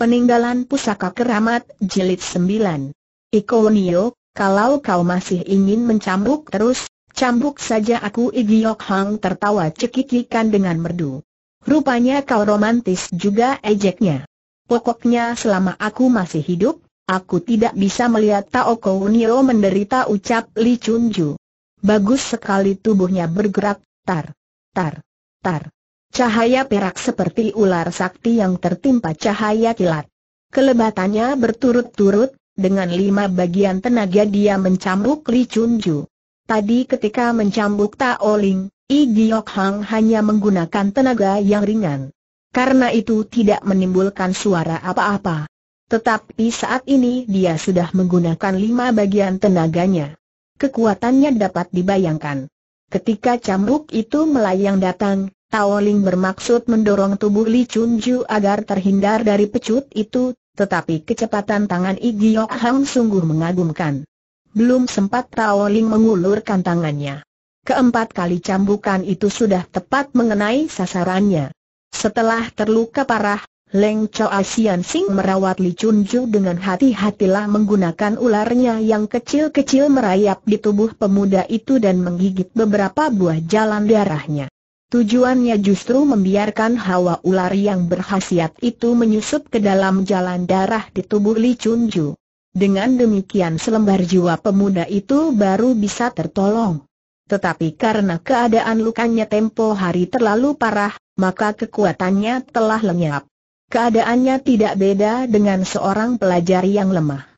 Peninggalan Pusaka Keramat Jilid 9 Iko Nio, kalau kau masih ingin mencambuk terus, cambuk saja aku Igiok Hang tertawa cekikikan dengan merdu. Rupanya kau romantis juga ejeknya. Pokoknya selama aku masih hidup, aku tidak bisa melihat Tao Kou Nio menderita ucap Li Chunju. Bagus sekali tubuhnya bergerak, tar, tar, tar. Cahaya perak seperti ular sakti yang tertimpa cahaya kilat. Kelebatannya berturut-turut, dengan lima bagian tenaga dia mencambuk Li Chunju. Tadi ketika mencambuk Taoling, I Giok Hang hanya menggunakan tenaga yang ringan. Karena itu tidak menimbulkan suara apa-apa. Tetapi saat ini dia sudah menggunakan lima bagian tenaganya. Kekuatannya dapat dibayangkan. Ketika cambuk itu melayang datang, Taoling bermaksud mendorong tubuh Li Chunju agar terhindar dari pecut itu, tetapi kecepatan tangan Igiok Hang sungguh mengagumkan. Belum sempat Taoling mengulurkan tangannya. Keempat kali cambukan itu sudah tepat mengenai sasarannya. Setelah terluka parah, Leng Cho Asian Sing merawat Li Chunju dengan hati-hatilah menggunakan ularnya yang kecil-kecil merayap di tubuh pemuda itu dan menggigit beberapa buah jalan darahnya. Tujuannya justru membiarkan hawa ular yang berhasiat itu menyusup ke dalam jalan darah di tubuh Li Chunju. Dengan demikian selembar jiwa pemuda itu baru bisa tertolong. Tetapi karena keadaan lukanya tempo hari terlalu parah, maka kekuatannya telah lenyap. Keadaannya tidak beda dengan seorang pelajar yang lemah.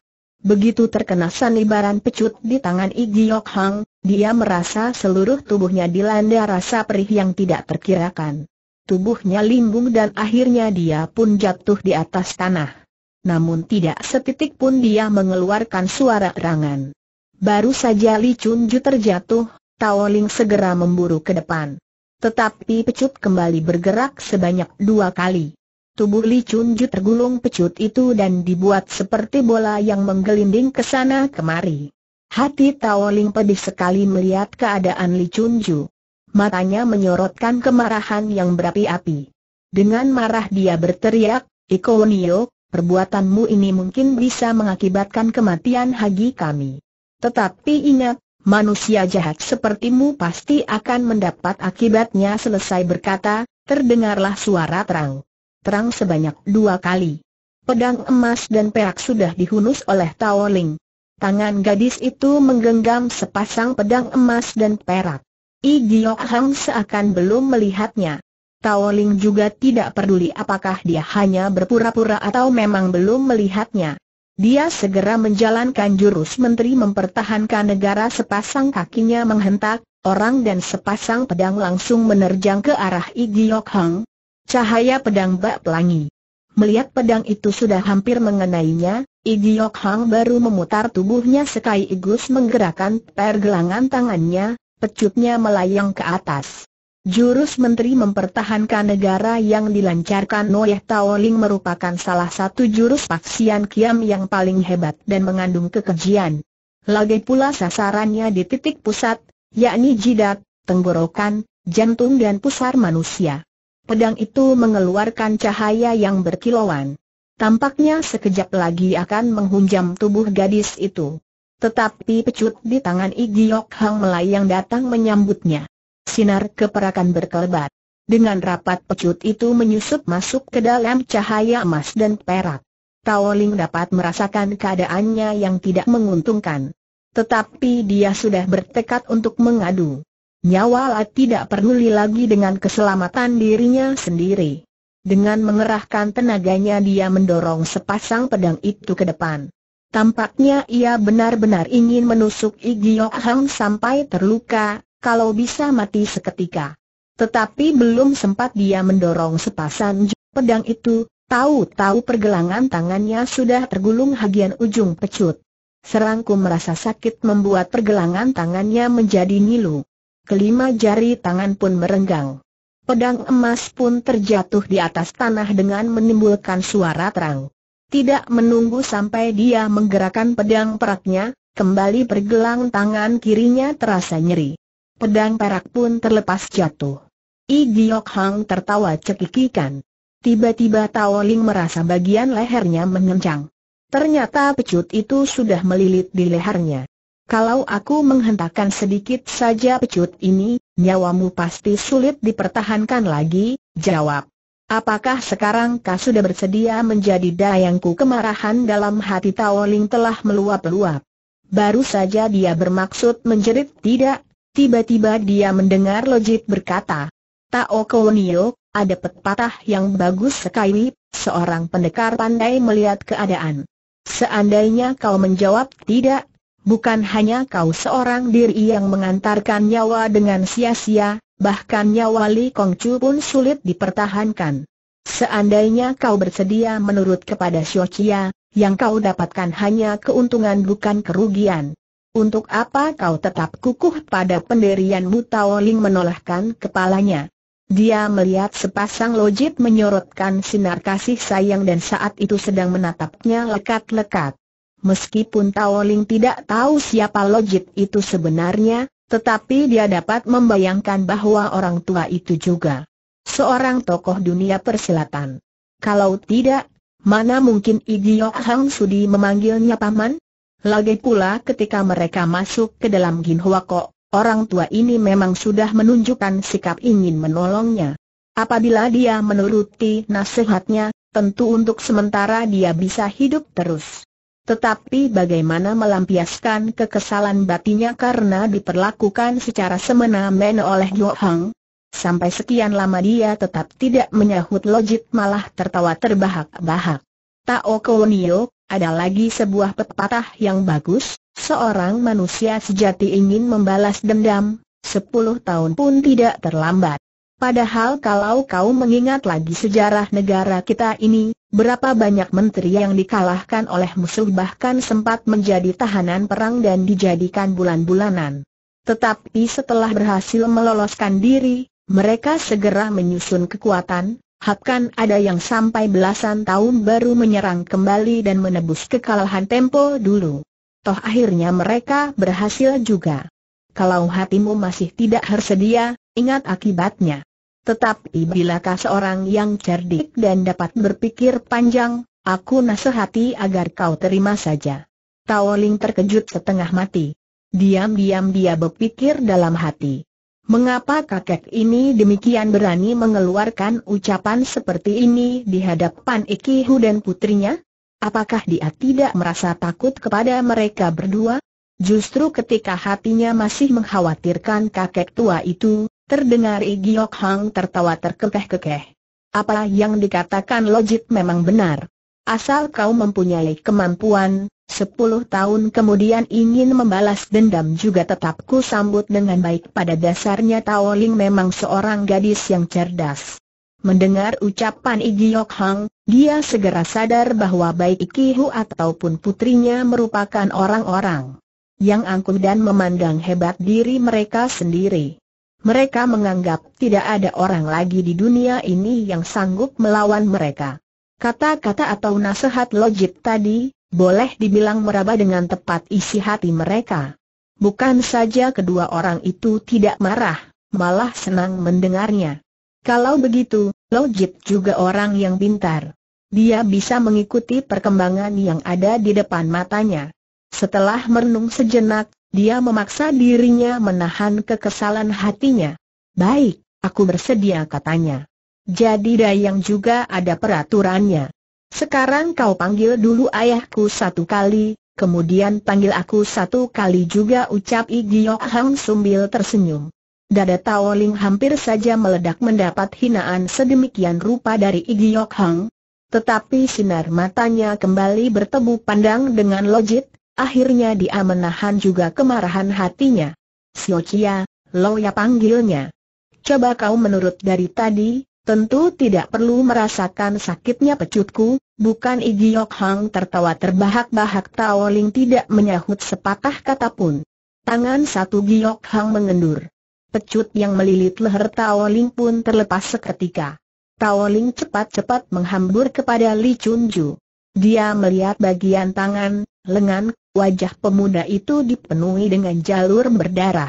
Begitu terkena sanibaran pecut di tangan Igiok Hang, dia merasa seluruh tubuhnya dilanda rasa perih yang tidak terkirakan. Tubuhnya limbung dan akhirnya dia pun jatuh di atas tanah. Namun tidak setitik pun dia mengeluarkan suara erangan. Baru saja Li Chun Ju terjatuh, Tao Ling segera memburu ke depan. Tetapi pecut kembali bergerak sebanyak dua kali. Tubuh Li Chunju tergulung pecut itu dan dibuat seperti bola yang menggelinding ke sana kemari. Hati Tao Ling pedih sekali melihat keadaan Li Chunju. Matanya menyorotkan kemarahan yang berapi-api. Dengan marah dia berteriak, Iko Nio, perbuatanmu ini mungkin bisa mengakibatkan kematian Hagi kami. Tetapi ingat, manusia jahat sepertimu pasti akan mendapat akibatnya selesai berkata, terdengarlah suara terang terang sebanyak dua kali. Pedang emas dan perak sudah dihunus oleh Tao Ling. Tangan gadis itu menggenggam sepasang pedang emas dan perak. I Giok Hang seakan belum melihatnya. Tao Ling juga tidak peduli apakah dia hanya berpura-pura atau memang belum melihatnya. Dia segera menjalankan jurus menteri mempertahankan negara sepasang kakinya menghentak, orang dan sepasang pedang langsung menerjang ke arah I Giok Hang, Cahaya pedang bak pelangi. Melihat pedang itu sudah hampir mengenainya, Yok Hang baru memutar tubuhnya sekai igus menggerakkan pergelangan tangannya, pecutnya melayang ke atas. Jurus Menteri Mempertahankan Negara yang dilancarkan Noyeh Taoling merupakan salah satu jurus paksian kiam yang paling hebat dan mengandung kekejian. Lagi pula sasarannya di titik pusat, yakni jidat, tenggorokan, jantung dan pusar manusia. Pedang itu mengeluarkan cahaya yang berkilauan. Tampaknya sekejap lagi akan menghunjam tubuh gadis itu. Tetapi pecut di tangan Igiok Hang melayang datang menyambutnya. Sinar keperakan berkelebat. Dengan rapat pecut itu menyusup masuk ke dalam cahaya emas dan perak. Tao Ling dapat merasakan keadaannya yang tidak menguntungkan. Tetapi dia sudah bertekad untuk mengadu nyawa Lat tidak peduli lagi dengan keselamatan dirinya sendiri. Dengan mengerahkan tenaganya dia mendorong sepasang pedang itu ke depan. Tampaknya ia benar-benar ingin menusuk Igiok Hang sampai terluka, kalau bisa mati seketika. Tetapi belum sempat dia mendorong sepasang pedang itu, tahu-tahu pergelangan tangannya sudah tergulung hagian ujung pecut. Serangku merasa sakit membuat pergelangan tangannya menjadi nilu kelima jari tangan pun merenggang. Pedang emas pun terjatuh di atas tanah dengan menimbulkan suara terang. Tidak menunggu sampai dia menggerakkan pedang peraknya, kembali pergelang tangan kirinya terasa nyeri. Pedang perak pun terlepas jatuh. I Giok Hang tertawa cekikikan. Tiba-tiba Tao Ling merasa bagian lehernya mengencang. Ternyata pecut itu sudah melilit di lehernya. Kalau aku menghentakkan sedikit saja pecut ini, nyawamu pasti sulit dipertahankan lagi, jawab. Apakah sekarang kau sudah bersedia menjadi dayangku kemarahan dalam hati Taoling telah meluap-luap. Baru saja dia bermaksud menjerit tidak, tiba-tiba dia mendengar Lojit berkata. Tao Kounio, ada pepatah yang bagus sekali, seorang pendekar pandai melihat keadaan. Seandainya kau menjawab tidak, Bukan hanya kau seorang diri yang mengantarkan nyawa dengan sia-sia, bahkan nyawa Li Kongcu pun sulit dipertahankan. Seandainya kau bersedia menurut kepada Xiao Qia, yang kau dapatkan hanya keuntungan bukan kerugian. Untuk apa kau tetap kukuh pada pendirianmu Tao Ling menolakkan kepalanya. Dia melihat sepasang lojit menyorotkan sinar kasih sayang dan saat itu sedang menatapnya lekat-lekat. Meskipun Taoling tidak tahu siapa Lojit itu sebenarnya, tetapi dia dapat membayangkan bahwa orang tua itu juga seorang tokoh dunia persilatan. Kalau tidak, mana mungkin Yok Hang Sudi memanggilnya paman? Lagi pula ketika mereka masuk ke dalam Gin Kok, orang tua ini memang sudah menunjukkan sikap ingin menolongnya. Apabila dia menuruti nasihatnya, tentu untuk sementara dia bisa hidup terus. Tetapi bagaimana melampiaskan kekesalan batinya karena diperlakukan secara semena-mena oleh Yo Hang? Sampai sekian lama dia tetap tidak menyahut logik malah tertawa terbahak-bahak. Tao Kounio, ada lagi sebuah pepatah yang bagus, seorang manusia sejati ingin membalas dendam, sepuluh tahun pun tidak terlambat. Padahal kalau kau mengingat lagi sejarah negara kita ini, berapa banyak menteri yang dikalahkan oleh musuh bahkan sempat menjadi tahanan perang dan dijadikan bulan-bulanan. Tetapi setelah berhasil meloloskan diri, mereka segera menyusun kekuatan, Bahkan ada yang sampai belasan tahun baru menyerang kembali dan menebus kekalahan tempo dulu. Toh akhirnya mereka berhasil juga. Kalau hatimu masih tidak bersedia, ingat akibatnya. Tetapi bilakah seorang yang cerdik dan dapat berpikir panjang, aku nasihati agar kau terima saja. Tao terkejut setengah mati. Diam-diam dia berpikir dalam hati. Mengapa kakek ini demikian berani mengeluarkan ucapan seperti ini di hadapan Iki Hu dan putrinya? Apakah dia tidak merasa takut kepada mereka berdua? Justru ketika hatinya masih mengkhawatirkan kakek tua itu, Terdengar Giok Hang tertawa terkekeh-kekeh. Apa yang dikatakan logik memang benar. Asal kau mempunyai kemampuan, sepuluh tahun kemudian ingin membalas dendam juga tetap ku sambut dengan baik pada dasarnya Tao Ling memang seorang gadis yang cerdas. Mendengar ucapan Igiok Hang, dia segera sadar bahwa baik Ikihu ataupun putrinya merupakan orang-orang yang angkuh dan memandang hebat diri mereka sendiri. Mereka menganggap tidak ada orang lagi di dunia ini yang sanggup melawan mereka. Kata-kata atau nasihat logik tadi, boleh dibilang meraba dengan tepat isi hati mereka. Bukan saja kedua orang itu tidak marah, malah senang mendengarnya. Kalau begitu, logik juga orang yang pintar. Dia bisa mengikuti perkembangan yang ada di depan matanya. Setelah merenung sejenak, dia memaksa dirinya menahan kekesalan hatinya. Baik, aku bersedia katanya. Jadi Dayang juga ada peraturannya. Sekarang kau panggil dulu ayahku satu kali, kemudian panggil aku satu kali juga ucap Igiok Hang Sumbil tersenyum. Dada Tao hampir saja meledak mendapat hinaan sedemikian rupa dari Igiok Hang. Tetapi sinar matanya kembali bertemu pandang dengan Lojit akhirnya dia menahan juga kemarahan hatinya. Siocia, ya panggilnya. Coba kau menurut dari tadi, tentu tidak perlu merasakan sakitnya pecutku, bukan Igiok Hang tertawa terbahak-bahak Tao Ling tidak menyahut sepatah kata pun. Tangan satu Giok Hang mengendur. Pecut yang melilit leher Tao Ling pun terlepas seketika. Tao Ling cepat-cepat menghambur kepada Li Chun Ju. Dia melihat bagian tangan, lengan, wajah pemuda itu dipenuhi dengan jalur berdarah.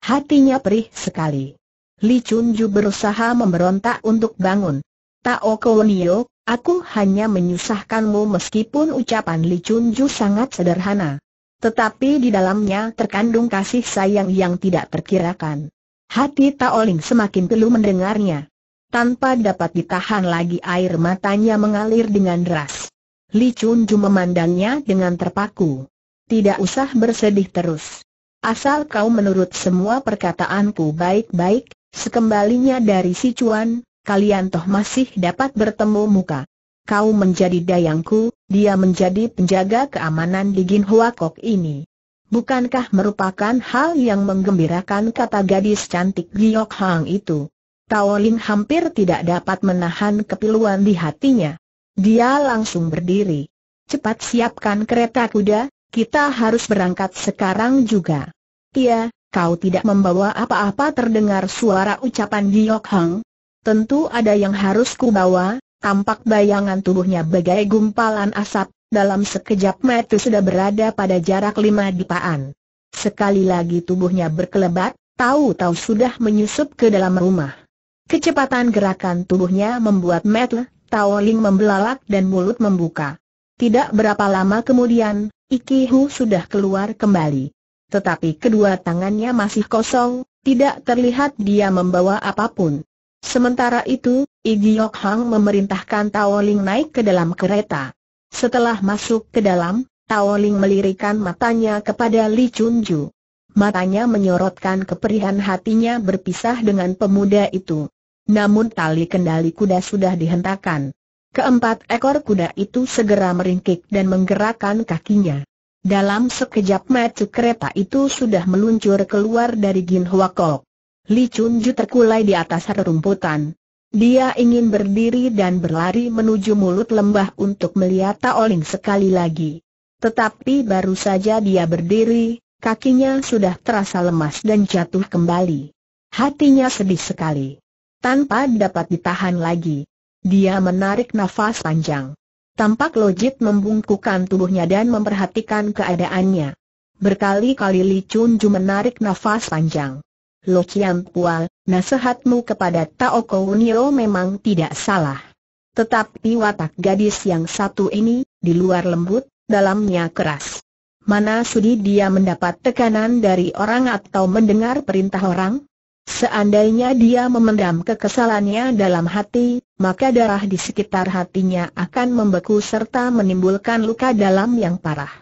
Hatinya perih sekali. Li Chunju berusaha memberontak untuk bangun. Tao Kownio, aku hanya menyusahkanmu meskipun ucapan Li Chunju sangat sederhana. Tetapi di dalamnya terkandung kasih sayang yang tidak terkirakan. Hati Taoling semakin perlu mendengarnya. Tanpa dapat ditahan lagi air matanya mengalir dengan deras. Li Chun Ju memandangnya dengan terpaku. Tidak usah bersedih terus. Asal kau menurut semua perkataanku baik-baik, sekembalinya dari si Cuan, kalian toh masih dapat bertemu muka. Kau menjadi dayangku, dia menjadi penjaga keamanan di Gin Hua Kok ini. Bukankah merupakan hal yang menggembirakan kata gadis cantik Giok Hang itu? Tao Lin hampir tidak dapat menahan kepiluan di hatinya. Dia langsung berdiri. Cepat siapkan kereta kuda, kita harus berangkat sekarang juga. Iya, kau tidak membawa apa-apa terdengar suara ucapan Giyok Hang. Tentu ada yang harus ku bawa. tampak bayangan tubuhnya bagai gumpalan asap, dalam sekejap mata sudah berada pada jarak lima dipaan. Sekali lagi tubuhnya berkelebat, tahu-tahu sudah menyusup ke dalam rumah. Kecepatan gerakan tubuhnya membuat Matt Tao membelalak dan mulut membuka. Tidak berapa lama kemudian, Iki Hu sudah keluar kembali. Tetapi kedua tangannya masih kosong, tidak terlihat dia membawa apapun. Sementara itu, Igi Yok Hang memerintahkan Tao naik ke dalam kereta. Setelah masuk ke dalam, Tao Ling melirikan matanya kepada Li Chun Ju. Matanya menyorotkan keperihan hatinya berpisah dengan pemuda itu namun tali kendali kuda sudah dihentakkan. Keempat ekor kuda itu segera meringkik dan menggerakkan kakinya. Dalam sekejap mata kereta itu sudah meluncur keluar dari Gin Hwa Kok. Li Chun terkulai di atas rerumputan. Dia ingin berdiri dan berlari menuju mulut lembah untuk melihat Taoling sekali lagi. Tetapi baru saja dia berdiri, kakinya sudah terasa lemas dan jatuh kembali. Hatinya sedih sekali tanpa dapat ditahan lagi. Dia menarik nafas panjang. Tampak lojit membungkukkan tubuhnya dan memperhatikan keadaannya. Berkali-kali Li Chun Ju menarik nafas panjang. Lo Kian Pua, nasihatmu kepada Tao Kounio memang tidak salah. Tetapi watak gadis yang satu ini, di luar lembut, dalamnya keras. Mana sudi dia mendapat tekanan dari orang atau mendengar perintah orang? Seandainya dia memendam kekesalannya dalam hati, maka darah di sekitar hatinya akan membeku serta menimbulkan luka dalam yang parah.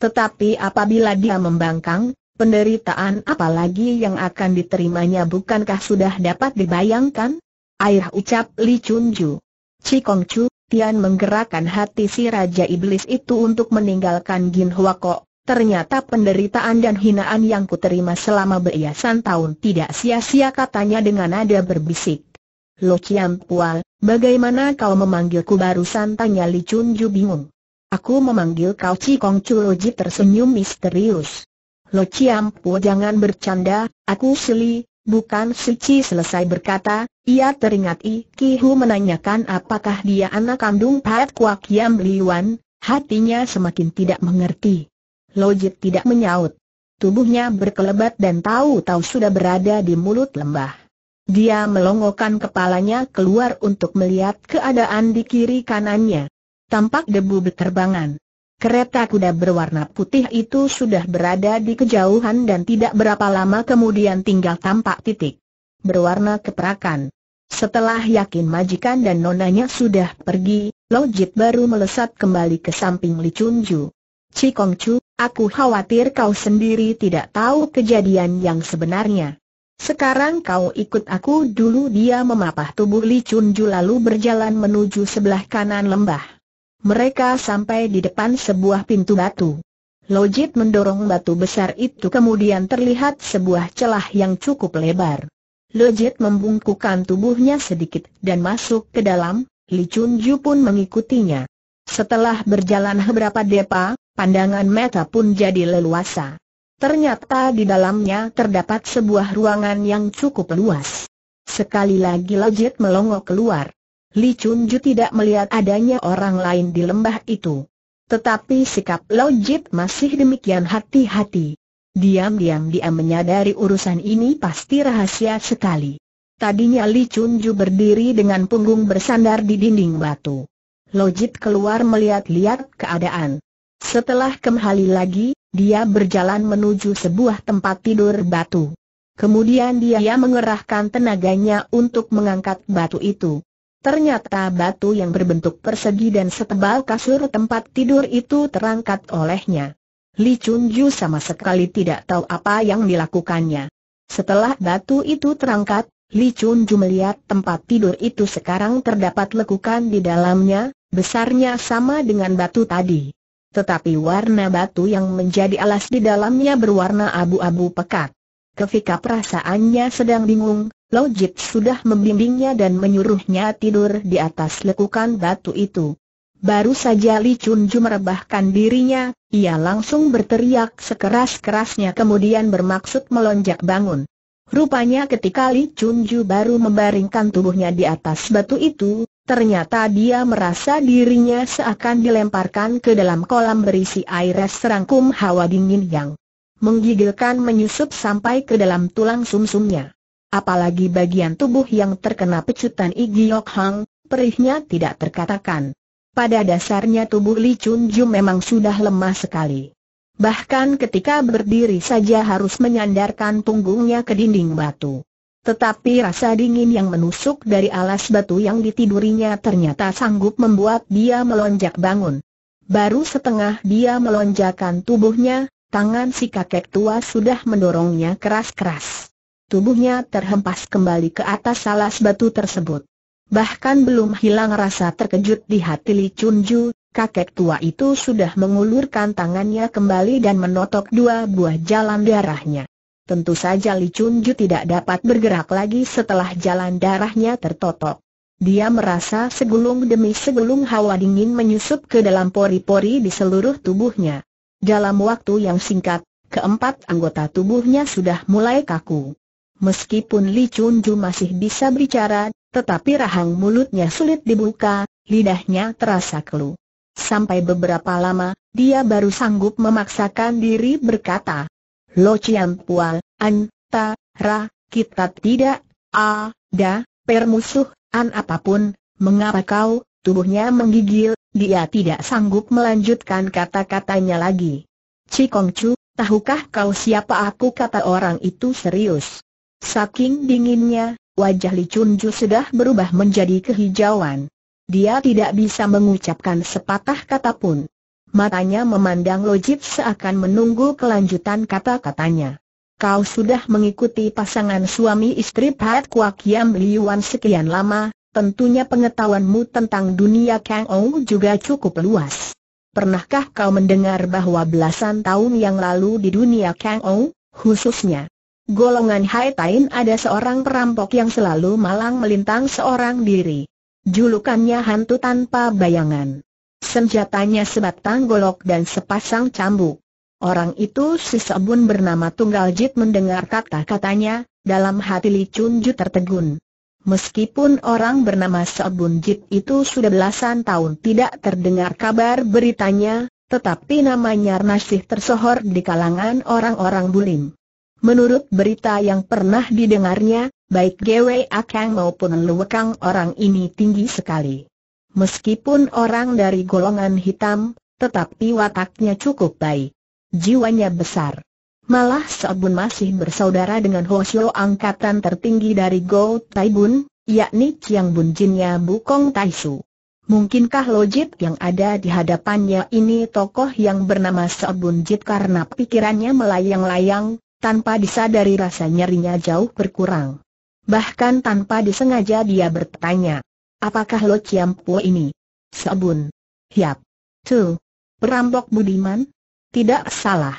Tetapi apabila dia membangkang, penderitaan apalagi yang akan diterimanya bukankah sudah dapat dibayangkan? Air ucap Li Chunju. Cikong Tian menggerakkan hati si Raja Iblis itu untuk meninggalkan Gin Kok. Ternyata penderitaan dan hinaan yang kuterima selama beriasan tahun tidak sia-sia katanya dengan nada berbisik. Lo Chiam Pual, bagaimana kau memanggilku barusan tanya Li Chun Ju bingung. Aku memanggil kau Cikong Ji tersenyum misterius. Lo Chiam Pual jangan bercanda, aku Sili, bukan Suci selesai berkata, ia teringat Ki Hu menanyakan apakah dia anak kandung Pat Kiam Li Wan. hatinya semakin tidak mengerti. Lojit tidak menyaut. Tubuhnya berkelebat dan tahu-tahu sudah berada di mulut lembah. Dia melongokkan kepalanya keluar untuk melihat keadaan di kiri kanannya. Tampak debu berterbangan. Kereta kuda berwarna putih itu sudah berada di kejauhan dan tidak berapa lama kemudian tinggal tampak titik berwarna keperakan. Setelah yakin majikan dan nonanya sudah pergi, Lojit baru melesat kembali ke samping Li Chunju. Cikong Chu, Aku khawatir kau sendiri tidak tahu kejadian yang sebenarnya. Sekarang kau ikut aku dulu dia memapah tubuh Li Chunju lalu berjalan menuju sebelah kanan lembah. Mereka sampai di depan sebuah pintu batu. Lojit mendorong batu besar itu kemudian terlihat sebuah celah yang cukup lebar. Lojit membungkukan tubuhnya sedikit dan masuk ke dalam, Li Chunju pun mengikutinya. Setelah berjalan beberapa depa, pandangan mata pun jadi leluasa. Ternyata di dalamnya terdapat sebuah ruangan yang cukup luas. Sekali lagi Lajit melongo keluar. Li Chunju tidak melihat adanya orang lain di lembah itu. Tetapi sikap Lajit masih demikian hati-hati. Diam-diam dia menyadari urusan ini pasti rahasia sekali. Tadinya Li Chunju berdiri dengan punggung bersandar di dinding batu. Lojit keluar melihat-lihat keadaan. Setelah kembali lagi, dia berjalan menuju sebuah tempat tidur batu. Kemudian dia mengerahkan tenaganya untuk mengangkat batu itu. Ternyata batu yang berbentuk persegi dan setebal kasur tempat tidur itu terangkat olehnya. Li Chunju sama sekali tidak tahu apa yang dilakukannya. Setelah batu itu terangkat, Li Chunju melihat tempat tidur itu sekarang terdapat lekukan di dalamnya, besarnya sama dengan batu tadi tetapi warna batu yang menjadi alas di dalamnya berwarna abu-abu pekat. Kefika perasaannya sedang bingung, Lojit sudah membimbingnya dan menyuruhnya tidur di atas lekukan batu itu. Baru saja Li Chunju merebahkan dirinya, ia langsung berteriak sekeras-kerasnya kemudian bermaksud melonjak bangun. Rupanya ketika Li Chunju baru membaringkan tubuhnya di atas batu itu, Ternyata dia merasa dirinya seakan dilemparkan ke dalam kolam berisi air es serangkum hawa dingin yang menggigilkan menyusup sampai ke dalam tulang sumsumnya. Apalagi bagian tubuh yang terkena pecutan Yok Hang, perihnya tidak terkatakan. Pada dasarnya tubuh Li Chun Ju memang sudah lemah sekali. Bahkan ketika berdiri saja harus menyandarkan punggungnya ke dinding batu. Tetapi rasa dingin yang menusuk dari alas batu yang ditidurinya ternyata sanggup membuat dia melonjak bangun. Baru setengah dia melonjakan tubuhnya, tangan si kakek tua sudah mendorongnya keras-keras. Tubuhnya terhempas kembali ke atas alas batu tersebut. Bahkan belum hilang rasa terkejut di hati Li Chunju, kakek tua itu sudah mengulurkan tangannya kembali dan menotok dua buah jalan darahnya. Tentu saja Li Chunju tidak dapat bergerak lagi setelah jalan darahnya tertotok. Dia merasa segulung demi segulung hawa dingin menyusup ke dalam pori-pori di seluruh tubuhnya. Dalam waktu yang singkat, keempat anggota tubuhnya sudah mulai kaku. Meskipun Li Chunju masih bisa bicara, tetapi rahang mulutnya sulit dibuka, lidahnya terasa keluh. Sampai beberapa lama, dia baru sanggup memaksakan diri berkata, Lo cian Pual, antara kita tidak ada permusuhan apapun, mengapa kau, tubuhnya menggigil, dia tidak sanggup melanjutkan kata-katanya lagi. Cikong Chu, tahukah kau siapa aku kata orang itu serius. Saking dinginnya, wajah Li Chun Ju sudah berubah menjadi kehijauan. Dia tidak bisa mengucapkan sepatah kata pun. Matanya memandang lojip seakan menunggu kelanjutan kata-katanya kau sudah mengikuti pasangan suami istri Pat Kuak Yam Liuan sekian lama, tentunya pengetahuanmu tentang dunia Kang Ou juga cukup luas. Pernahkah kau mendengar bahwa belasan tahun yang lalu di dunia Kang Ou, khususnya golongan Hai Tain ada seorang perampok yang selalu malang melintang seorang diri. Julukannya hantu tanpa bayangan. Senjatanya sebatang golok dan sepasang cambuk. Orang itu si sabun bernama Tunggal Jit mendengar kata-katanya, dalam hati Li Chun Ju tertegun. Meskipun orang bernama Sabun Jit itu sudah belasan tahun tidak terdengar kabar beritanya, tetapi namanya masih tersohor di kalangan orang-orang bulim. Menurut berita yang pernah didengarnya, baik Gwe Akang maupun Luwekang orang ini tinggi sekali. Meskipun orang dari golongan hitam, tetapi wataknya cukup baik jiwanya besar. Malah Sabun masih bersaudara dengan Hoshio angkatan tertinggi dari Go Taibun, yakni Chiang Bun Bukong Taisu. Mungkinkah lojit yang ada di hadapannya ini tokoh yang bernama Seobun Jit karena pikirannya melayang-layang, tanpa disadari rasa nyerinya jauh berkurang. Bahkan tanpa disengaja dia bertanya, apakah lo Chiang Po ini? Sabun? Yap, tuh, Perampok budiman? Tidak salah.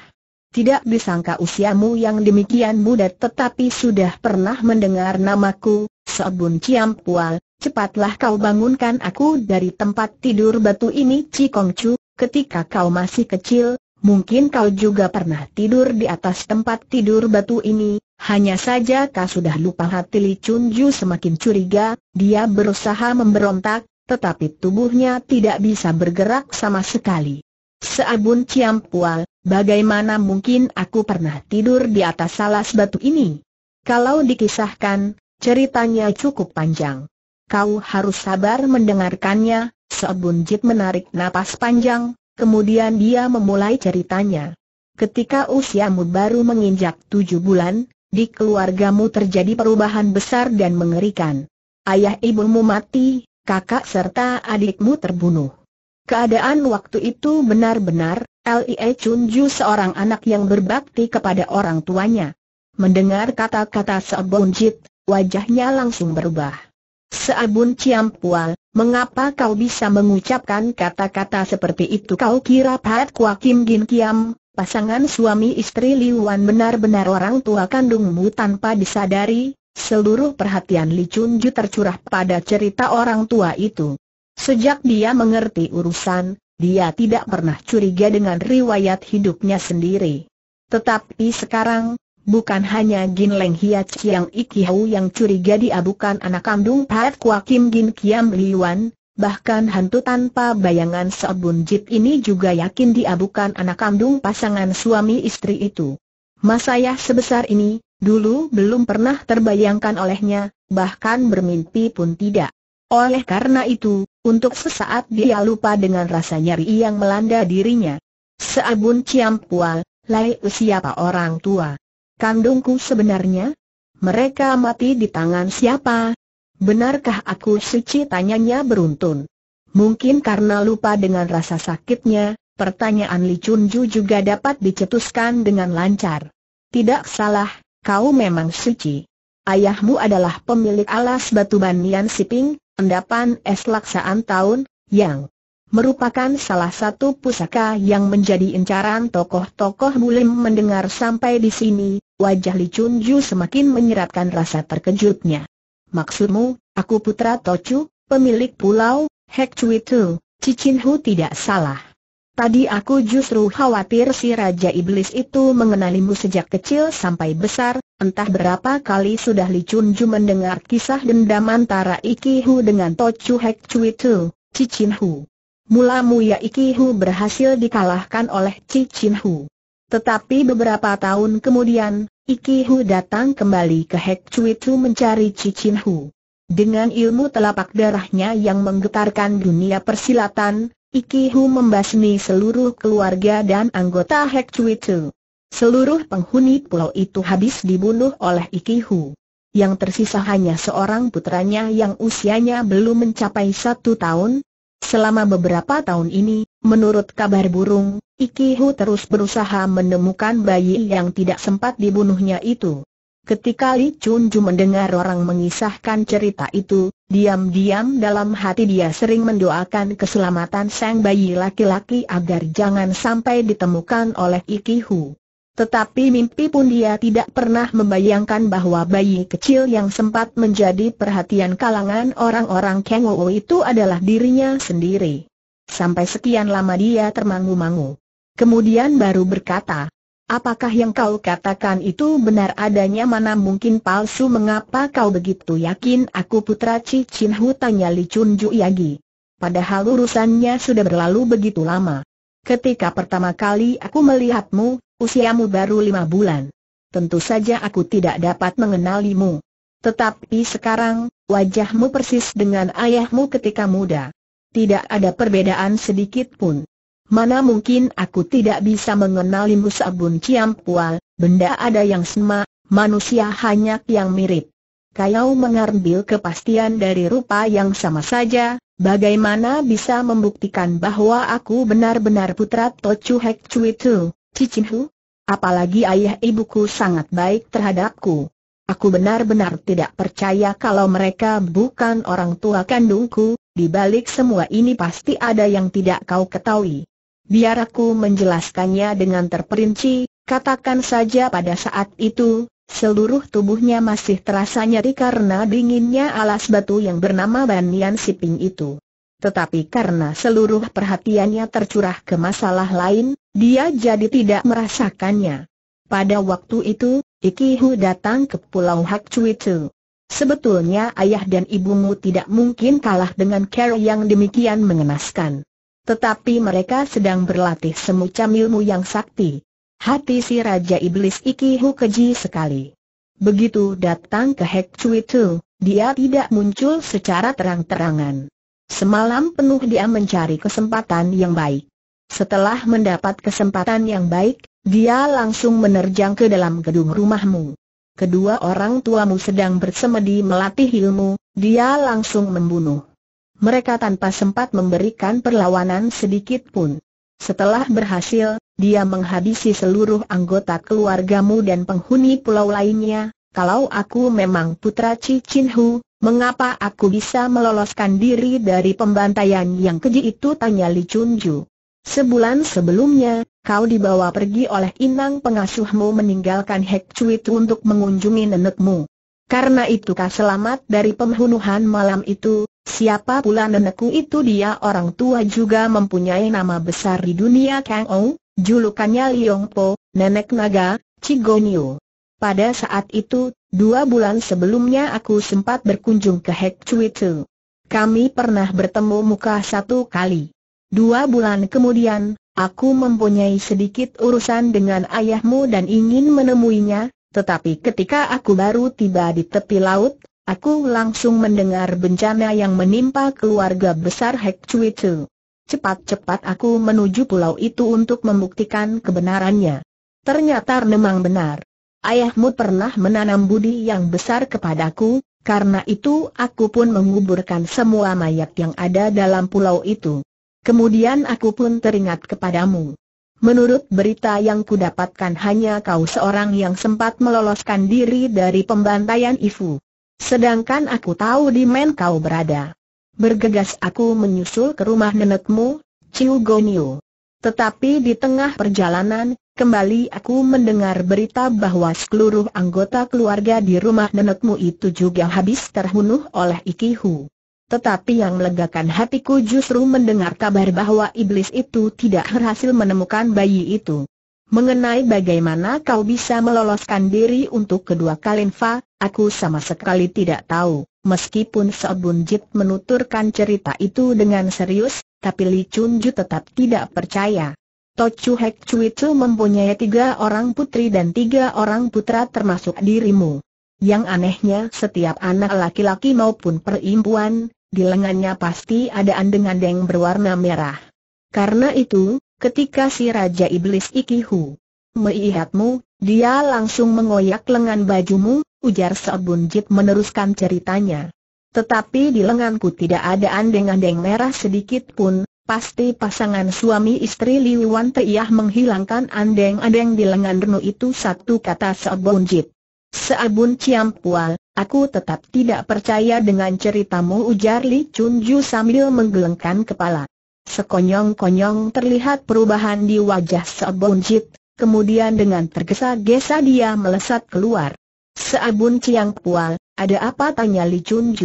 Tidak disangka usiamu yang demikian muda tetapi sudah pernah mendengar namaku, Sobun Ciampual, cepatlah kau bangunkan aku dari tempat tidur batu ini Cikongcu, ketika kau masih kecil, mungkin kau juga pernah tidur di atas tempat tidur batu ini, hanya saja kau sudah lupa hati Li Chunju semakin curiga, dia berusaha memberontak, tetapi tubuhnya tidak bisa bergerak sama sekali. Seabun Ciam Pual, bagaimana mungkin aku pernah tidur di atas salas batu ini? Kalau dikisahkan, ceritanya cukup panjang. Kau harus sabar mendengarkannya, Seabun Jit menarik napas panjang, kemudian dia memulai ceritanya. Ketika usiamu baru menginjak tujuh bulan, di keluargamu terjadi perubahan besar dan mengerikan. Ayah ibumu mati, kakak serta adikmu terbunuh. Keadaan waktu itu benar-benar, L.I.E. Chunju seorang anak yang berbakti kepada orang tuanya. Mendengar kata-kata Seabun Jit, wajahnya langsung berubah. Seabun Ciampual, mengapa kau bisa mengucapkan kata-kata seperti itu kau kira Pat Kua Kim Gin Kiam, pasangan suami istri Wan benar-benar orang tua kandungmu tanpa disadari, seluruh perhatian Li Chunju tercurah pada cerita orang tua itu. Sejak dia mengerti urusan, dia tidak pernah curiga dengan riwayat hidupnya sendiri. Tetapi sekarang, bukan hanya Gin Leng Hiat Chiang Ikihau yang curiga dia bukan anak kandung Pat Kwa Kim Gin Kiam Liwan, bahkan hantu tanpa bayangan Seobun Jit ini juga yakin dia bukan anak kandung pasangan suami istri itu. Masayah sebesar ini, dulu belum pernah terbayangkan olehnya, bahkan bermimpi pun tidak. Oleh karena itu, untuk sesaat dia lupa dengan rasa nyeri yang melanda dirinya. Seabun Ciampual, Lai siapa orang tua? Kandungku sebenarnya? Mereka mati di tangan siapa? Benarkah aku suci tanyanya beruntun? Mungkin karena lupa dengan rasa sakitnya, pertanyaan Li Chunju juga dapat dicetuskan dengan lancar. Tidak salah, kau memang suci. Ayahmu adalah pemilik alas batu Banian Siping, endapan es laksaan tahun, yang merupakan salah satu pusaka yang menjadi incaran tokoh-tokoh mulim mendengar sampai di sini, wajah Li Chun Ju semakin menyeratkan rasa terkejutnya. Maksudmu, aku putra Tochu, pemilik pulau, Hek Chui Tu, Cicin Hu tidak salah. Tadi aku justru khawatir si Raja Iblis itu mengenalimu sejak kecil sampai besar, entah berapa kali sudah Li Chun Ju mendengar kisah dendam antara Iki Hu dengan To Chu Hek Chui Tu, Chin Hu. Mula ya Iki Hu berhasil dikalahkan oleh Chin Hu. Tetapi beberapa tahun kemudian, Iki Hu datang kembali ke Hek Chui Tu mencari Chin Hu. Dengan ilmu telapak darahnya yang menggetarkan dunia persilatan, Ikihu membasmi seluruh keluarga dan anggota Hek Cui Tu. Seluruh penghuni pulau itu habis dibunuh oleh Ikihu. Yang tersisa hanya seorang putranya yang usianya belum mencapai satu tahun. Selama beberapa tahun ini, menurut kabar burung, Ikihu terus berusaha menemukan bayi yang tidak sempat dibunuhnya itu. Ketika Li Chun Ju mendengar orang mengisahkan cerita itu, Diam-diam dalam hati dia sering mendoakan keselamatan sang bayi laki-laki agar jangan sampai ditemukan oleh Ikihu. Tetapi mimpi pun dia tidak pernah membayangkan bahwa bayi kecil yang sempat menjadi perhatian kalangan orang-orang Kengowo itu adalah dirinya sendiri. Sampai sekian lama dia termangu-mangu. Kemudian baru berkata, Apakah yang kau katakan itu benar adanya mana mungkin palsu mengapa kau begitu yakin aku putra Cicin Hu tanya Li Chun Ju Yagi. Padahal urusannya sudah berlalu begitu lama. Ketika pertama kali aku melihatmu, usiamu baru lima bulan. Tentu saja aku tidak dapat mengenalimu. Tetapi sekarang, wajahmu persis dengan ayahmu ketika muda. Tidak ada perbedaan sedikit pun. Mana mungkin aku tidak bisa mengenali Musabun Ciampual, benda ada yang sama, manusia hanya yang mirip. Kayau mengambil kepastian dari rupa yang sama saja, bagaimana bisa membuktikan bahwa aku benar-benar putra Tochu Hek Cui Tu, Cicin Hu? Apalagi ayah ibuku sangat baik terhadapku. Aku benar-benar tidak percaya kalau mereka bukan orang tua kandungku, di balik semua ini pasti ada yang tidak kau ketahui. Biar aku menjelaskannya dengan terperinci, katakan saja pada saat itu, seluruh tubuhnya masih terasa nyeri karena dinginnya alas batu yang bernama Banian Siping itu. Tetapi karena seluruh perhatiannya tercurah ke masalah lain, dia jadi tidak merasakannya. Pada waktu itu, Ikihu datang ke Pulau Hak Cui Sebetulnya ayah dan ibumu tidak mungkin kalah dengan Carol yang demikian mengenaskan. Tetapi mereka sedang berlatih semacam ilmu yang sakti. Hati si Raja Iblis Hu keji sekali. Begitu datang ke Hek Cui Tu, dia tidak muncul secara terang-terangan. Semalam penuh dia mencari kesempatan yang baik. Setelah mendapat kesempatan yang baik, dia langsung menerjang ke dalam gedung rumahmu. Kedua orang tuamu sedang bersemedi melatih ilmu, dia langsung membunuh mereka tanpa sempat memberikan perlawanan sedikit pun. Setelah berhasil, dia menghabisi seluruh anggota keluargamu dan penghuni pulau lainnya. Kalau aku memang putra Cicin Hu, mengapa aku bisa meloloskan diri dari pembantaian yang keji itu? Tanya Li Chunju. Sebulan sebelumnya, kau dibawa pergi oleh inang pengasuhmu meninggalkan Hek untuk mengunjungi nenekmu. Karena itu kau selamat dari pembunuhan malam itu, Siapa pula nenekku itu dia orang tua juga mempunyai nama besar di dunia Kang Ou, julukannya Liong Po, Nenek Naga, Cigonio. Pada saat itu, dua bulan sebelumnya aku sempat berkunjung ke Hek Cui Tu. Kami pernah bertemu muka satu kali. Dua bulan kemudian, aku mempunyai sedikit urusan dengan ayahmu dan ingin menemuinya, tetapi ketika aku baru tiba di tepi laut, Aku langsung mendengar bencana yang menimpa keluarga besar Hek Chui Cepat-cepat aku menuju pulau itu untuk membuktikan kebenarannya. Ternyata memang benar. Ayahmu pernah menanam budi yang besar kepadaku, karena itu aku pun menguburkan semua mayat yang ada dalam pulau itu. Kemudian aku pun teringat kepadamu. Menurut berita yang kudapatkan hanya kau seorang yang sempat meloloskan diri dari pembantaian Ifu. Sedangkan aku tahu di men kau berada. Bergegas aku menyusul ke rumah nenekmu, Chiu Gonyu. Tetapi di tengah perjalanan, kembali aku mendengar berita bahwa seluruh anggota keluarga di rumah nenekmu itu juga habis terbunuh oleh Ikihu. Tetapi yang melegakan hatiku justru mendengar kabar bahwa iblis itu tidak berhasil menemukan bayi itu. Mengenai bagaimana kau bisa meloloskan diri untuk kedua kalinfa, Aku sama sekali tidak tahu, meskipun Sobun Jit menuturkan cerita itu dengan serius, tapi Li Chun Ju tetap tidak percaya. Tochu Hek Chu Chu mempunyai tiga orang putri dan tiga orang putra termasuk dirimu. Yang anehnya setiap anak laki-laki maupun perempuan, di lengannya pasti ada andeng-andeng berwarna merah. Karena itu, ketika si Raja Iblis Ikihu melihatmu, dia langsung mengoyak lengan bajumu, ujar Sobun Jit meneruskan ceritanya. Tetapi di lenganku tidak ada andeng-andeng merah sedikit pun, pasti pasangan suami istri Wan Teiyah menghilangkan andeng-andeng di lengan Renu itu satu kata Sobun Jit. Seabun Ciampual, aku tetap tidak percaya dengan ceritamu ujar Li Chunju sambil menggelengkan kepala. Sekonyong-konyong terlihat perubahan di wajah Sobun Jit, Kemudian dengan tergesa-gesa dia melesat keluar. Seabun Ciang Pual, ada apa tanya Li Chun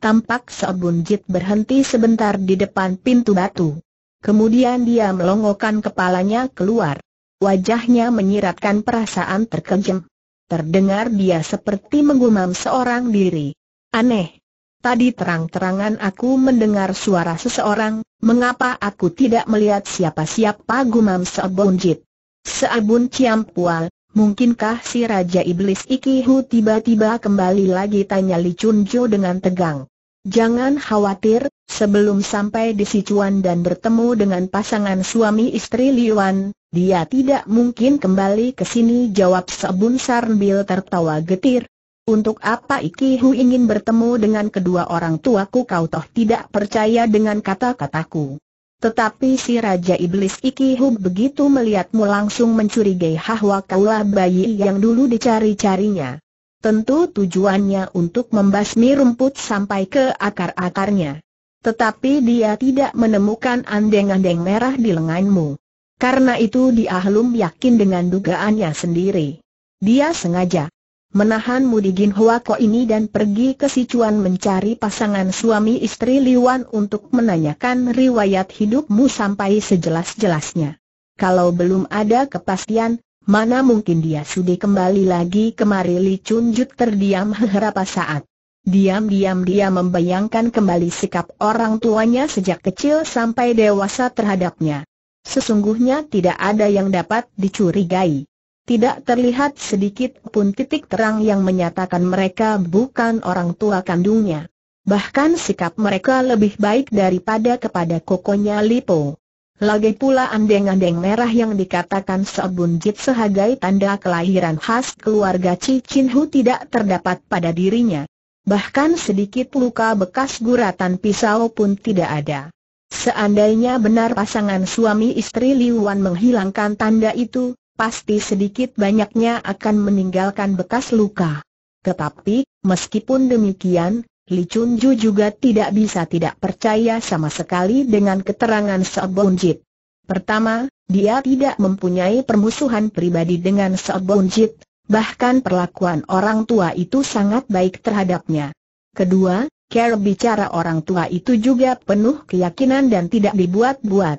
Tampak Seabun Jit berhenti sebentar di depan pintu batu. Kemudian dia melongokkan kepalanya keluar. Wajahnya menyiratkan perasaan terkejem. Terdengar dia seperti menggumam seorang diri. Aneh. Tadi terang-terangan aku mendengar suara seseorang, mengapa aku tidak melihat siapa-siapa gumam Jit? Seabun Ciampual, mungkinkah si Raja Iblis Ikihu tiba-tiba kembali lagi tanya Li Chun dengan tegang. Jangan khawatir, sebelum sampai di Sichuan dan bertemu dengan pasangan suami istri Liwan, dia tidak mungkin kembali ke sini jawab Seabun Sarnbil tertawa getir. Untuk apa Ikihu ingin bertemu dengan kedua orang tuaku kau toh tidak percaya dengan kata-kataku. Tetapi si Raja Iblis iki Ikihub begitu melihatmu langsung mencurigai hawa kaulah bayi yang dulu dicari-carinya. Tentu tujuannya untuk membasmi rumput sampai ke akar-akarnya. Tetapi dia tidak menemukan andeng-andeng merah di lenganmu. Karena itu dia belum yakin dengan dugaannya sendiri. Dia sengaja menahan di Ko ini dan pergi ke Sichuan mencari pasangan suami istri Liwan untuk menanyakan riwayat hidupmu sampai sejelas-jelasnya. Kalau belum ada kepastian, mana mungkin dia sudi kembali lagi kemari Li Chunjut terdiam beberapa saat. Diam-diam dia membayangkan kembali sikap orang tuanya sejak kecil sampai dewasa terhadapnya. Sesungguhnya tidak ada yang dapat dicurigai tidak terlihat sedikit pun titik terang yang menyatakan mereka bukan orang tua kandungnya. Bahkan sikap mereka lebih baik daripada kepada kokonya Lipo. Lagi pula andeng-andeng merah yang dikatakan Sobun Jit sebagai tanda kelahiran khas keluarga Cicin Hu tidak terdapat pada dirinya. Bahkan sedikit luka bekas guratan pisau pun tidak ada. Seandainya benar pasangan suami istri Wan menghilangkan tanda itu, pasti sedikit banyaknya akan meninggalkan bekas luka. Tetapi, meskipun demikian, Li Chunju juga tidak bisa tidak percaya sama sekali dengan keterangan Seobonjit. Pertama, dia tidak mempunyai permusuhan pribadi dengan Seobonjit, bahkan perlakuan orang tua itu sangat baik terhadapnya. Kedua, cara bicara orang tua itu juga penuh keyakinan dan tidak dibuat-buat.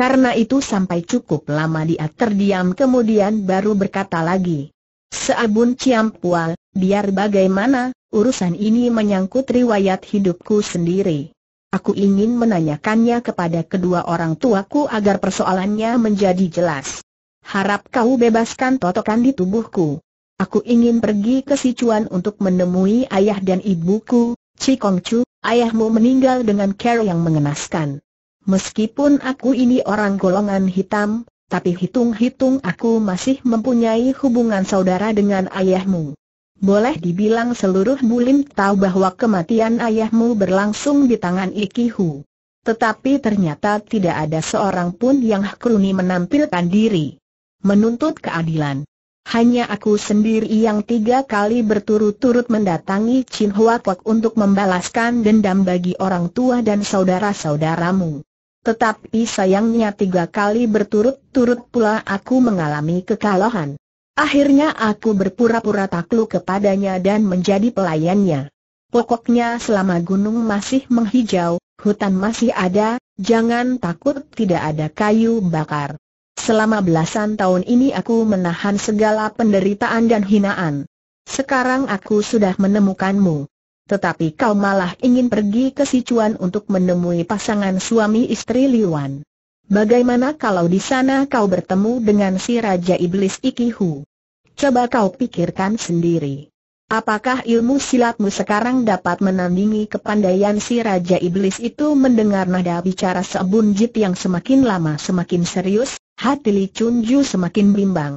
Karena itu sampai cukup lama dia terdiam kemudian baru berkata lagi. Seabun Ciampual, biar bagaimana, urusan ini menyangkut riwayat hidupku sendiri. Aku ingin menanyakannya kepada kedua orang tuaku agar persoalannya menjadi jelas. Harap kau bebaskan totokan di tubuhku. Aku ingin pergi ke Sichuan untuk menemui ayah dan ibuku, Cikongcu, ayahmu meninggal dengan care yang mengenaskan. Meskipun aku ini orang golongan hitam, tapi hitung-hitung aku masih mempunyai hubungan saudara dengan ayahmu. Boleh dibilang seluruh Bulim tahu bahwa kematian ayahmu berlangsung di tangan Ikihu. Tetapi ternyata tidak ada seorang pun yang kruni menampilkan diri. Menuntut keadilan. Hanya aku sendiri yang tiga kali berturut-turut mendatangi Chin Hua Kok untuk membalaskan dendam bagi orang tua dan saudara-saudaramu. Tetapi sayangnya tiga kali berturut-turut pula aku mengalami kekalahan. Akhirnya aku berpura-pura takluk kepadanya dan menjadi pelayannya. Pokoknya selama gunung masih menghijau, hutan masih ada, jangan takut tidak ada kayu bakar. Selama belasan tahun ini aku menahan segala penderitaan dan hinaan. Sekarang aku sudah menemukanmu. Tetapi kau malah ingin pergi ke Sichuan untuk menemui pasangan suami istri Liwan. Bagaimana kalau di sana kau bertemu dengan si Raja Iblis Ikihu? Coba kau pikirkan sendiri. Apakah ilmu silatmu sekarang dapat menandingi kepandaian si Raja Iblis itu mendengar nada bicara Sebun Jit yang semakin lama semakin serius, hati Li Chun Ju semakin bimbang.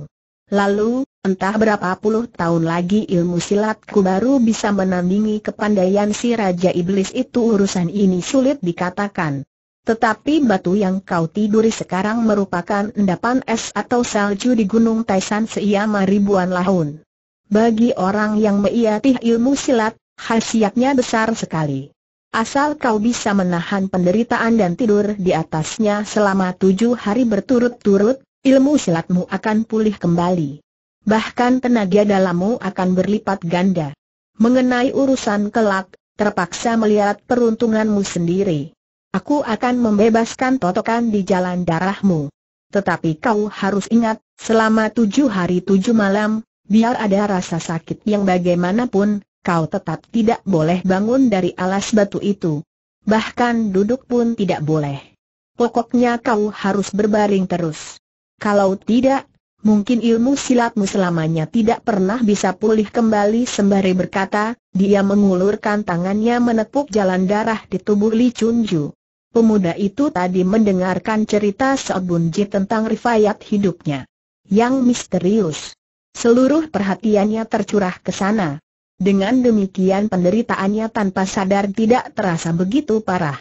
Lalu, Entah berapa puluh tahun lagi ilmu silatku baru bisa menandingi kepandaian si Raja Iblis itu urusan ini sulit dikatakan. Tetapi batu yang kau tiduri sekarang merupakan endapan es atau salju di Gunung Taisan seiyama ribuan tahun. Bagi orang yang meiatih ilmu silat, khasiatnya besar sekali. Asal kau bisa menahan penderitaan dan tidur di atasnya selama tujuh hari berturut-turut, ilmu silatmu akan pulih kembali bahkan tenaga dalammu akan berlipat ganda. Mengenai urusan kelak, terpaksa melihat peruntunganmu sendiri. Aku akan membebaskan totokan di jalan darahmu. Tetapi kau harus ingat, selama tujuh hari tujuh malam, biar ada rasa sakit yang bagaimanapun, kau tetap tidak boleh bangun dari alas batu itu. Bahkan duduk pun tidak boleh. Pokoknya kau harus berbaring terus. Kalau tidak, Mungkin ilmu silatmu selamanya tidak pernah bisa pulih kembali sembari berkata, dia mengulurkan tangannya menepuk jalan darah di tubuh Li Chunju. Pemuda itu tadi mendengarkan cerita Seobunji tentang rifayat hidupnya. Yang misterius. Seluruh perhatiannya tercurah ke sana. Dengan demikian penderitaannya tanpa sadar tidak terasa begitu parah.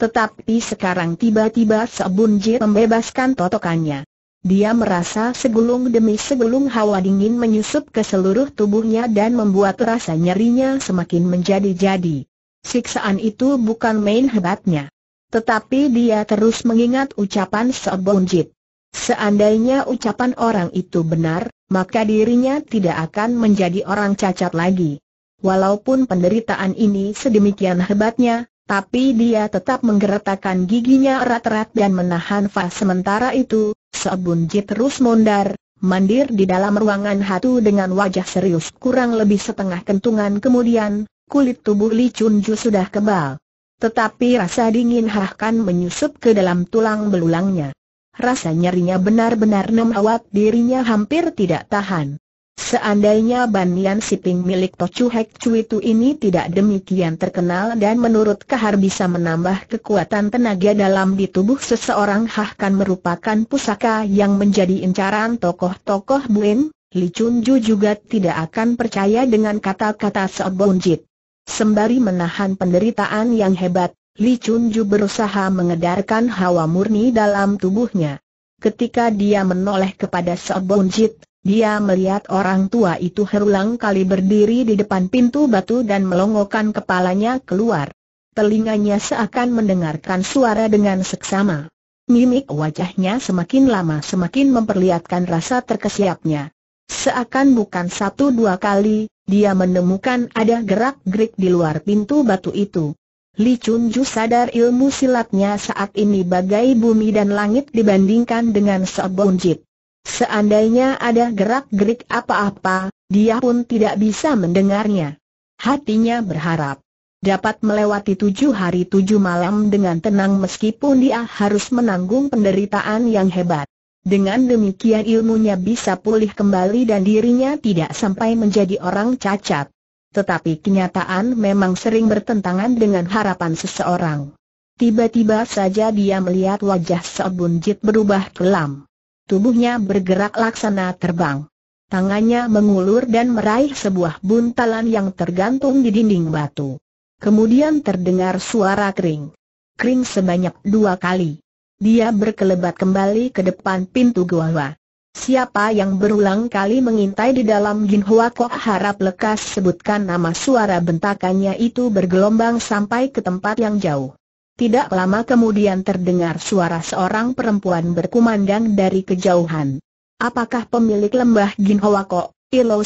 Tetapi sekarang tiba-tiba Seobunji membebaskan totokannya. Dia merasa segulung demi segulung hawa dingin menyusup ke seluruh tubuhnya dan membuat rasa nyerinya semakin menjadi-jadi. Siksaan itu bukan main hebatnya. Tetapi dia terus mengingat ucapan Sobonjit. Seandainya ucapan orang itu benar, maka dirinya tidak akan menjadi orang cacat lagi. Walaupun penderitaan ini sedemikian hebatnya, tapi dia tetap menggeretakkan giginya erat-erat dan menahan fas sementara itu, Seobun Ji terus mondar, mandir di dalam ruangan hatu dengan wajah serius kurang lebih setengah kentungan kemudian, kulit tubuh Li Chun sudah kebal. Tetapi rasa dingin hahkan menyusup ke dalam tulang belulangnya. Rasa nyerinya benar-benar nemawat dirinya hampir tidak tahan. Seandainya Banyan Siping milik Tochu Hek Cuitu ini tidak demikian terkenal dan menurut Kahar bisa menambah kekuatan tenaga dalam di tubuh seseorang Hahkan merupakan pusaka yang menjadi incaran tokoh-tokoh Buin, Li Chun juga tidak akan percaya dengan kata-kata Seobon Jit. Sembari menahan penderitaan yang hebat, Li Chun berusaha mengedarkan hawa murni dalam tubuhnya. Ketika dia menoleh kepada Seobon Jit, dia melihat orang tua itu herulang kali berdiri di depan pintu batu dan melongokkan kepalanya keluar. Telinganya seakan mendengarkan suara dengan seksama. Mimik wajahnya semakin lama semakin memperlihatkan rasa terkesiapnya. Seakan bukan satu dua kali, dia menemukan ada gerak-gerik di luar pintu batu itu. Li Chunju sadar ilmu silatnya saat ini bagai bumi dan langit dibandingkan dengan Sobonjit. Seandainya ada gerak-gerik apa-apa, dia pun tidak bisa mendengarnya. Hatinya berharap dapat melewati tujuh hari tujuh malam dengan tenang meskipun dia harus menanggung penderitaan yang hebat. Dengan demikian ilmunya bisa pulih kembali dan dirinya tidak sampai menjadi orang cacat. Tetapi kenyataan memang sering bertentangan dengan harapan seseorang. Tiba-tiba saja dia melihat wajah Sobunjit berubah kelam. Tubuhnya bergerak laksana terbang. Tangannya mengulur dan meraih sebuah buntalan yang tergantung di dinding batu. Kemudian terdengar suara kering. Kering sebanyak dua kali. Dia berkelebat kembali ke depan pintu gua. Siapa yang berulang kali mengintai di dalam Jin Hua Kok harap lekas sebutkan nama suara bentakannya itu bergelombang sampai ke tempat yang jauh. Tidak lama kemudian terdengar suara seorang perempuan berkumandang dari kejauhan. Apakah pemilik lembah Gin Hoa Kok? Ilo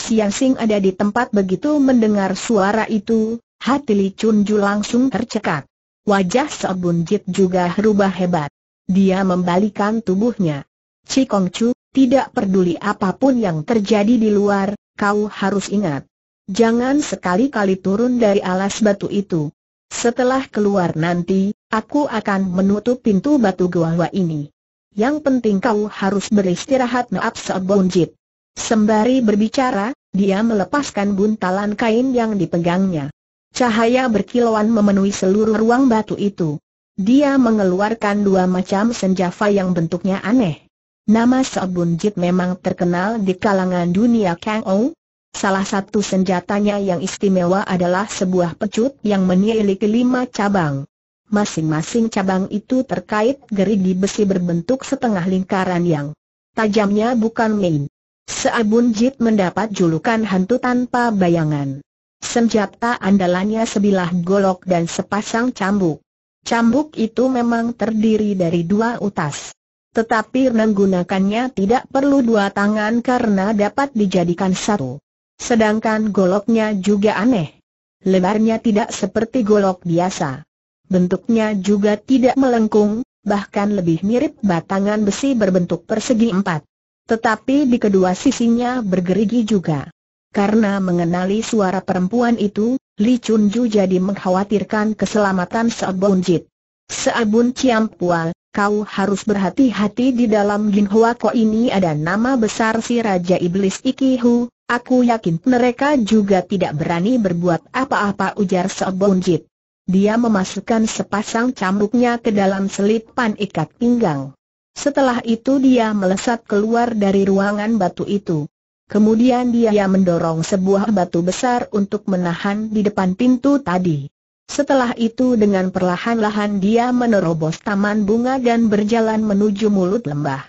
ada di tempat begitu mendengar suara itu, hati Li Chun langsung tercekat. Wajah Seo Jit juga berubah hebat. Dia membalikan tubuhnya. Chi Kong Chu, tidak peduli apapun yang terjadi di luar, kau harus ingat. Jangan sekali-kali turun dari alas batu itu. Setelah keluar nanti, Aku akan menutup pintu batu gua ini. Yang penting kau harus beristirahat Naap Seobonjit. Sembari berbicara, dia melepaskan buntalan kain yang dipegangnya. Cahaya berkilauan memenuhi seluruh ruang batu itu. Dia mengeluarkan dua macam senjata yang bentuknya aneh. Nama Seobunjit memang terkenal di kalangan dunia Kang Ou, Salah satu senjatanya yang istimewa adalah sebuah pecut yang memiliki lima cabang. Masing-masing cabang itu terkait gerigi besi berbentuk setengah lingkaran yang tajamnya bukan main. Seabun Jit mendapat julukan hantu tanpa bayangan. Senjata andalannya sebilah golok dan sepasang cambuk. Cambuk itu memang terdiri dari dua utas. Tetapi menggunakannya tidak perlu dua tangan karena dapat dijadikan satu. Sedangkan goloknya juga aneh. Lebarnya tidak seperti golok biasa bentuknya juga tidak melengkung, bahkan lebih mirip batangan besi berbentuk persegi empat. Tetapi di kedua sisinya bergerigi juga. Karena mengenali suara perempuan itu, Li Chunju jadi mengkhawatirkan keselamatan Seabun Jit. Seabun Ciampua, kau harus berhati-hati di dalam Jin Hua Ko ini ada nama besar si Raja Iblis Ikihu, aku yakin mereka juga tidak berani berbuat apa-apa ujar Seabun Jit. Dia memasukkan sepasang cambuknya ke dalam selipan ikat pinggang. Setelah itu dia melesat keluar dari ruangan batu itu. Kemudian dia mendorong sebuah batu besar untuk menahan di depan pintu tadi. Setelah itu dengan perlahan-lahan dia menerobos taman bunga dan berjalan menuju mulut lembah.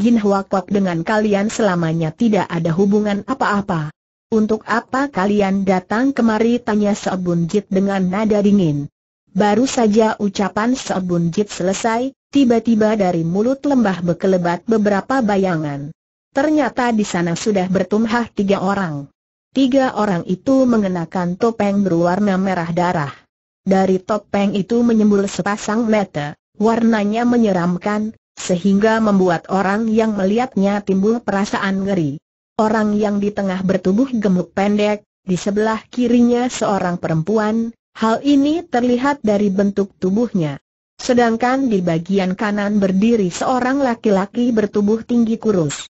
Jin Huakwak dengan kalian selamanya tidak ada hubungan apa-apa. Untuk apa kalian datang kemari tanya Seobun Jit dengan nada dingin. Baru saja ucapan Seobun Jit selesai, tiba-tiba dari mulut lembah berkelebat beberapa bayangan. Ternyata di sana sudah bertumbah tiga orang. Tiga orang itu mengenakan topeng berwarna merah darah. Dari topeng itu menyembul sepasang mata, warnanya menyeramkan, sehingga membuat orang yang melihatnya timbul perasaan ngeri orang yang di tengah bertubuh gemuk pendek, di sebelah kirinya seorang perempuan, hal ini terlihat dari bentuk tubuhnya. Sedangkan di bagian kanan berdiri seorang laki-laki bertubuh tinggi kurus.